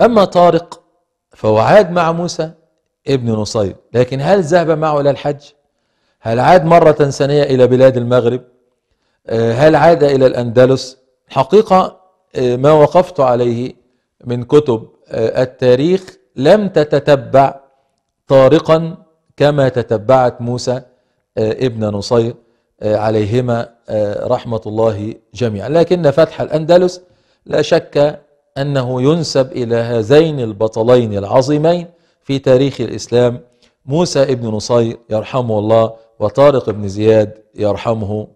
أما طارق فهو عاد مع موسى ابن نصير لكن هل ذهب معه إلى الحج هل عاد مرة ثانية إلى بلاد المغرب آه، هل عاد إلى الأندلس حقيقة آه، ما وقفت عليه من كتب آه، التاريخ لم تتتبع طارقا كما تتبعت موسى ابن نصير عليهما رحمة الله جميعا لكن فتح الأندلس لا شك أنه ينسب إلى هذين البطلين العظيمين في تاريخ الإسلام موسى ابن نصير يرحمه الله وطارق بن زياد يرحمه